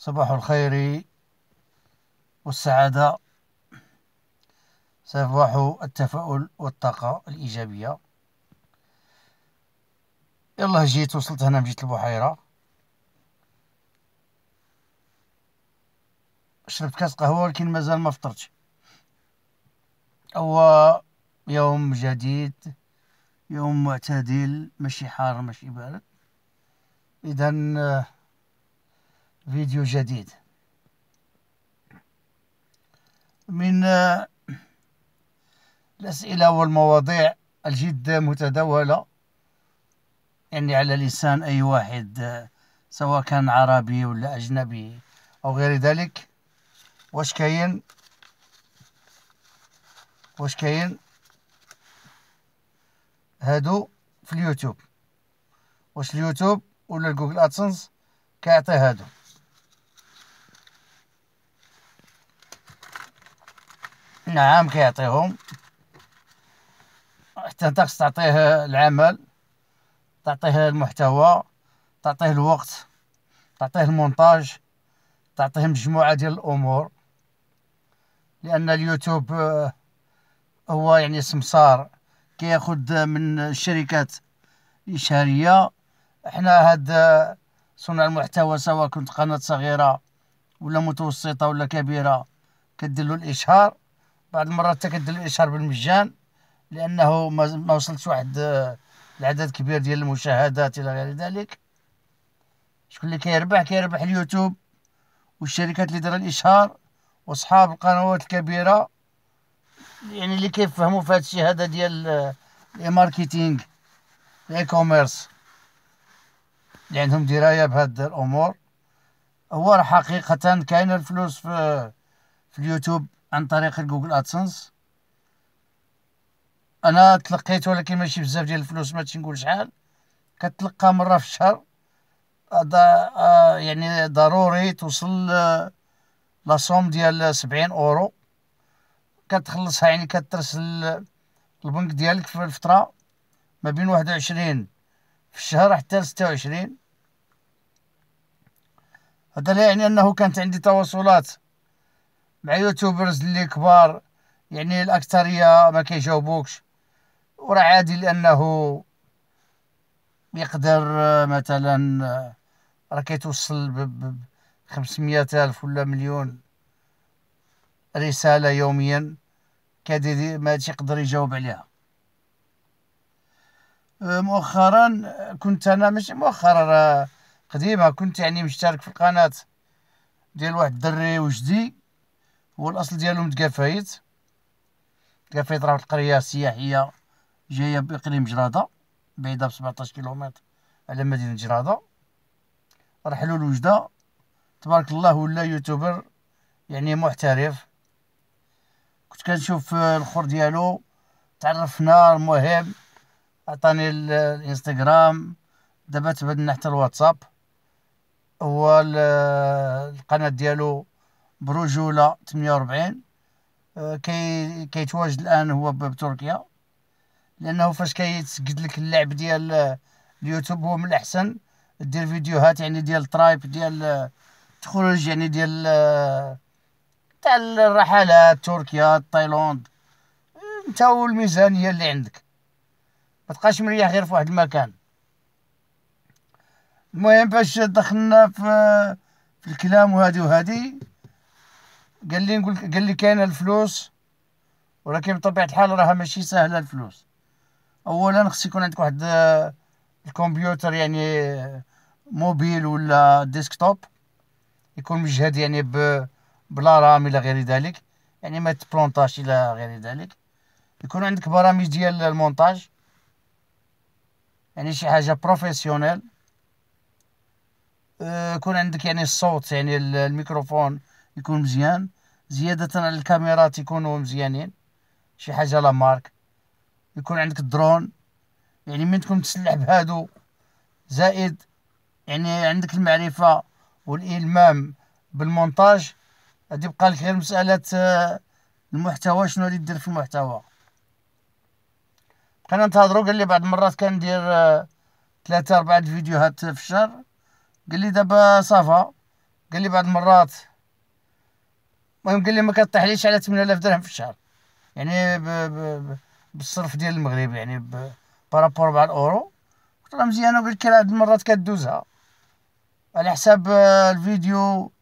صباح الخير والسعادة صباح التفاؤل والطاقة الإيجابية يلا جيت وصلت هنا مجيت البحيرة شربت كاس قهوة ولكن مازال ما فطرتش هو يوم جديد يوم معتدل ماشي حار ماشي بارد إذا فيديو جديد من آه، الأسئلة والمواضيع الجد متداولة يعني على لسان أي واحد آه، سواء كان عربي ولا أجنبي أو غير ذلك واش كاين واش كاين هادو في اليوتيوب واش اليوتيوب ولا جوجل ادسنس كيعطي هادو نعم كيعطيهم حتى انت خص تعطيه العمل تعطيه المحتوى تعطيه الوقت تعطيه المونتاج تعطيه مجموعه ديال الامور لان اليوتيوب آه، هو يعني سمسار كياخد من الشركات الاشهاريه احنا هاد آه، صنع المحتوى سواء كنت قناه صغيره ولا متوسطه ولا كبيره كدير له الاشهار بعض المرات حتى كدير الاشهار بالمجان لانه ما وصلتش واحد آه، العدد كبير ديال المشاهدات الى غير ذلك شكون اللي كيربح كيربح اليوتيوب والشركات اللي دار الاشهار واصحاب القنوات الكبيره يعني اللي كيفهموا في هذا الشيء هذا ديال الماركتينغ الاي كوميرس اللي عندهم درايه بهاد الامور هو حقيقه كاين الفلوس في آه، في اليوتيوب عن طريق جوجل ادسنس انا تلقيت ولكن ماشي بزاف ديال الفلوس ما تنقول شحال كتلقى مره في الشهر هذا آه يعني ضروري توصل آه، لا لاصوم ديال سبعين اورو كتخلصها يعني كترسل البنك ديالك في الفتره ما بين واحد في الشهر حتى 26 هذا لا يعني انه كانت عندي تواصلات مع يوتيوبرز اللي كبار يعني الاكثريه ما كيجاوبوكش وراه عادي لانه يقدر آه، مثلا آه، راه كيتوصل ب 500 الف ولا مليون رساله يوميا كادي ما تيقدر يجاوب عليها آه، مؤخرا كنت انا ماشي مؤخرا قديمه كنت يعني مشترك في القناه ديال واحد الدري وجدي هو الاصل ديالهم تقافايت تقافايت راه القريه السياحيه جايه باقليم جراده بعيده ب 17 كيلومتر على مدينه جراده رحلو لوجده تبارك الله ولا يوتيوبر يعني محترف كنت كنشوف الخور ديالو تعرفنا المهم عطاني الانستغرام دابا تبدلنا حتى الواتساب هو القناه ديالو برجولة 48 آه، كي كيتواجد الان هو بتركيا لانه فاش كيتسقد لك اللعب ديال آه، اليوتيوب هو من الاحسن دير فيديوهات يعني ديال ترايب ديال آه، تخرج يعني ديال تاع الرحلات تركيا تايلاند انت والميزانيه اللي عندك ما تبقاش مريح غير في واحد المكان المهم باش دخلنا في في الكلام وهذه وهذه قال لي نقول قال لي كاينه الفلوس ولكن بطبيعه الحال راها ماشي سهله الفلوس اولا خص يكون عندك واحد آه، الكمبيوتر يعني آه، موبيل ولا ديسكتوب يكون مجهد يعني ب بلا رام الى غير ذلك يعني ما تبلونطاش الى غير ذلك يكون عندك برامج ديال المونتاج يعني شي حاجه بروفيسيونيل آه، يكون عندك يعني الصوت يعني الميكروفون يكون مزيان زيادة على الكاميرات يكونوا مزيانين شي حاجة لا مارك يكون عندك الدرون يعني من تكون تسلح بهادو زائد يعني عندك المعرفة والإلمام بالمونتاج غادي يبقى لك غير مسألة آه، المحتوى شنو غادي دير في المحتوى بقينا نتهضرو قال لي بعض المرات كندير آه، ثلاثة أربعة فيديوهات في الشهر قال لي دابا صافا قال لي بعض المرات المهم قال لي ما كطيحليش على 8000 درهم في الشهر يعني ب ب بالصرف ديال المغرب يعني ب بارابور مع الاورو قلت راه مزيانه وقال لك راه المرات كدوزها على حساب آه، الفيديو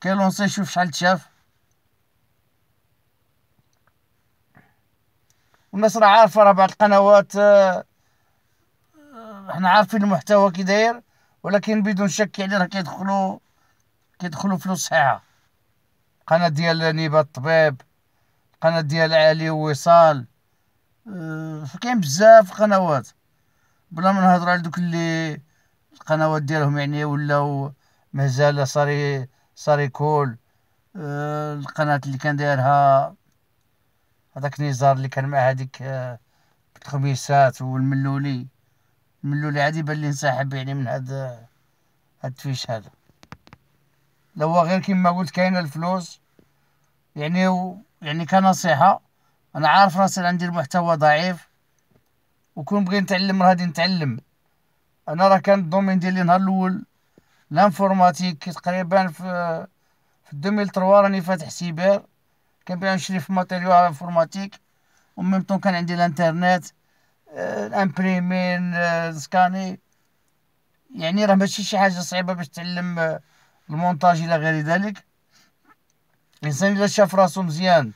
كيلونسي شوف شحال تشاف والناس راه عارفه راه بعض القنوات آه، آه، حنا عارفين المحتوى كي داير ولكن بدون شك يعني راه كيدخلوا كيدخلوا فلوس صحيحه القناة ديال نيبة الطبيب القناة ديال علي ووصال أه، كاين بزاف قنوات بلا ما نهضر على دوك اللي القنوات ديالهم يعني ولاو مازال صاري صاري كول أه القناة اللي كان دايرها هذاك نزار اللي كان مع هذيك أه الخميسات والملولي الملولي عادي بان لي انسحب يعني من هاد هاد التفيش هذا لو غير كيما قلت كاين الفلوس يعني و... يعني كنصيحة أنا عارف راسي عندي المحتوى ضعيف وكون بغي نتعلم راه غادي نتعلم أنا راه كان الدومين ديالي نهار الأول لانفورماتيك تقريبا في في 2003 راني فاتح سيبر كنبيع نشري في ماتيريو انفورماتيك وميم طون كان عندي الانترنت الامبريمين آه، آه، سكاني يعني راه ماشي شي حاجه صعيبه باش تعلم آه، المونتاج الى غير ذلك الانسان الا شاف راسو مزيان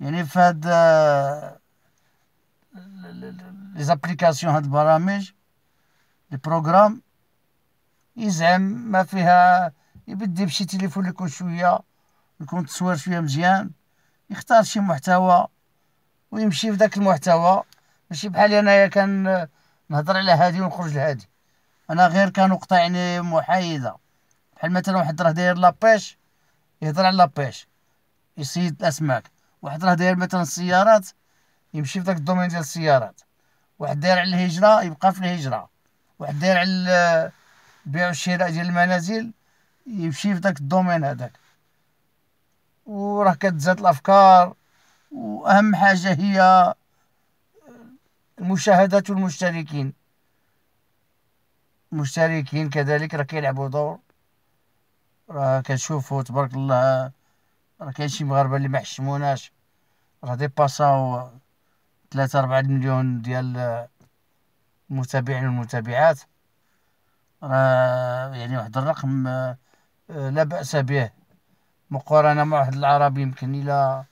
يعني في هاد آه، لي زابليكاسيون هاد البرامج لي بروغرام يزعم ما فيها يبدي بشي تليفون اللي يكون شويه يكون تصوير شويه مزيان يختار شي محتوى ويمشي في داك المحتوى ماشي بحالي انايا كان آه، نهضر على هادي ونخرج لهادي انا غير كنقطع يعني محايده بحال مثلا واحد راه داير لابيش يهضر على لابيش يصيد الاسماك واحد راه داير مثلا السيارات يمشي في داك الدومين ديال السيارات واحد داير على الهجره يبقى في الهجره واحد داير على البيع والشراء ديال المنازل يمشي في داك الدومين هذاك وراه كتزاد الافكار واهم حاجه هي المشاهدات والمشتركين المشتركين كذلك راه كيلعبوا دور راه كنشوفو تبارك الله راه كاين شي مغاربه اللي ما حشموناش راه ديباساو 3 4 مليون ديال المتابعين والمتابعات راه يعني واحد الرقم آه، لا بأس به مقارنة مع واحد العربي يمكن إلى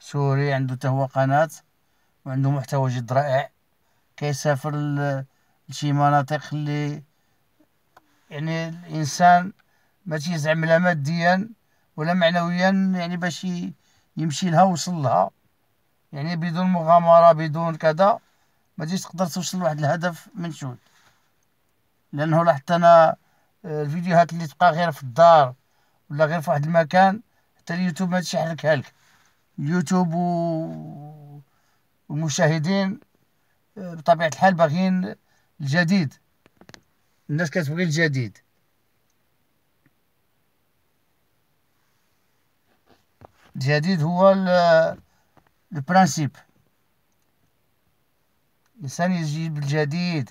سوري عنده تهوى قناة وعنده محتوى جد رائع كيسافر لشي مناطق اللي يعني الإنسان ماشي زعما لا ماديا ولا معنويا يعني باش يمشي لها ويوصل لها يعني بدون مغامرة بدون كذا ما تجيش تقدر توصل لواحد الهدف منشود لانه لاحظت حتى انا آه، الفيديوهات اللي تبقى غير في الدار ولا غير في واحد المكان حتى اليوتيوب ما تشحلكها لك اليوتيوب و... والمشاهدين آه، بطبيعه الحال باغيين الجديد الناس كتبغي الجديد الجديد هو البرانسيب الانسان يجيب الجديد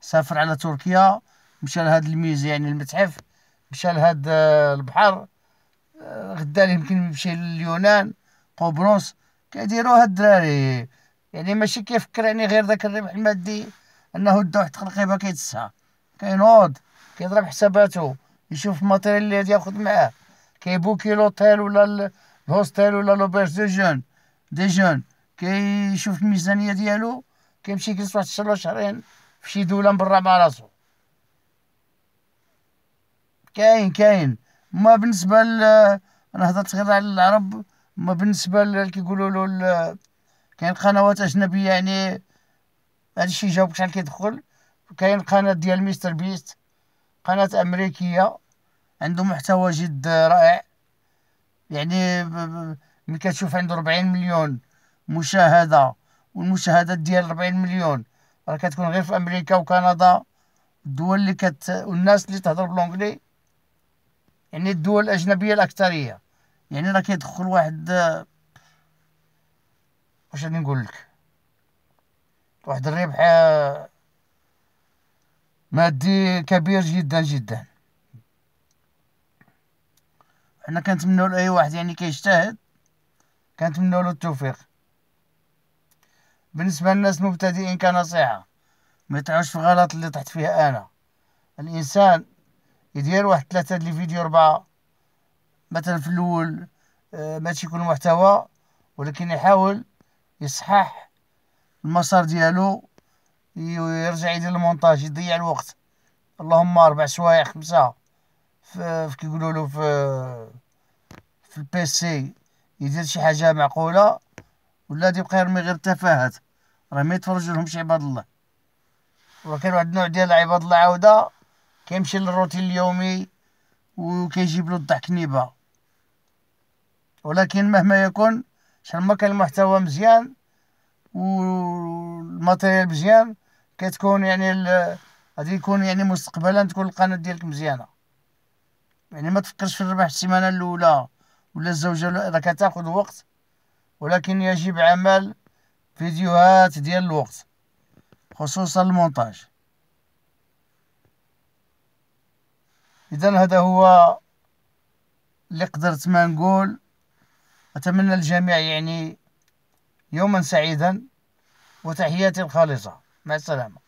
سافر على تركيا مشى لهاد الميز يعني المتحف مشى لهاد آه، البحر آه، غدا يمكن يمشي لليونان قبرص كيديروا هاد الدراري يعني ماشي كيفكر يعني غير داك الربح المادي انه دا واحد تقريبا كيتسها كينوض كيضرب حساباته يشوف الماتيريال اللي ياخذ معاه كيبوكي لوطيل ولا الهوستيل ولا لوبيرج دي جون دي جون كيشوف الميزانيه ديالو كيمشي يجلس واحد الشهر ولا شهرين في شي دوله من برا مع راسو كاين كاين ما بالنسبه ل انا هضرت غير على العرب ما بالنسبه ل كيقولوا له ال... كاين قنوات اجنبيه يعني هادشي جاوبك شحال كيدخل كاين قناه ديال مستر بيست قناه امريكيه عنده محتوى جد رائع يعني ملي كتشوف عنده 40 مليون مشاهده والمشاهدات ديال 40 مليون راه كتكون غير في امريكا وكندا الدول اللي كت والناس اللي تهضر بالانكلي يعني الدول الاجنبيه الاكثريه يعني راه كيدخل واحد واش غادي نقول لك واحد الربح آه، مادي كبير جدا جدا حنا كنتمنوا لاي واحد يعني كيجتهد كنتمنوا له التوفيق بالنسبه للناس المبتدئين كنصيحه ما تعوش في الغلط اللي طحت فيه انا الانسان يدير واحد ثلاثه ديال الفيديو اربعه مثلا في الاول آه، ماشي يكون محتوى ولكن يحاول يصحح المسار ديالو يرجع يدير المونتاج يضيع الوقت اللهم اربع سوايع خمسه في كيقولوا له في في البيسي يدير شي حاجه معقوله ولا يبقى يرمي غير تفاهات راه ما يتفرج لهمش عباد الله وكاين واحد النوع ديال عباد الله عاوده كيمشي للروتين اليومي وكيجيب له الضحك نيبه ولكن مهما يكون شحال ما كان المحتوى مزيان والماتيريال مزيان كتكون يعني غادي يكون يعني مستقبلا تكون القناه ديالك مزيانه يعني ما تفكرش في الربح السيمانه الاولى ولا الزوجه راك كتاخذ وقت ولكن يجب عمل فيديوهات ديال الوقت خصوصا المونتاج اذا هذا هو اللي قدرت ما نقول اتمنى الجميع يعني يوما سعيدا وتحياتي الخالصه مع السلامه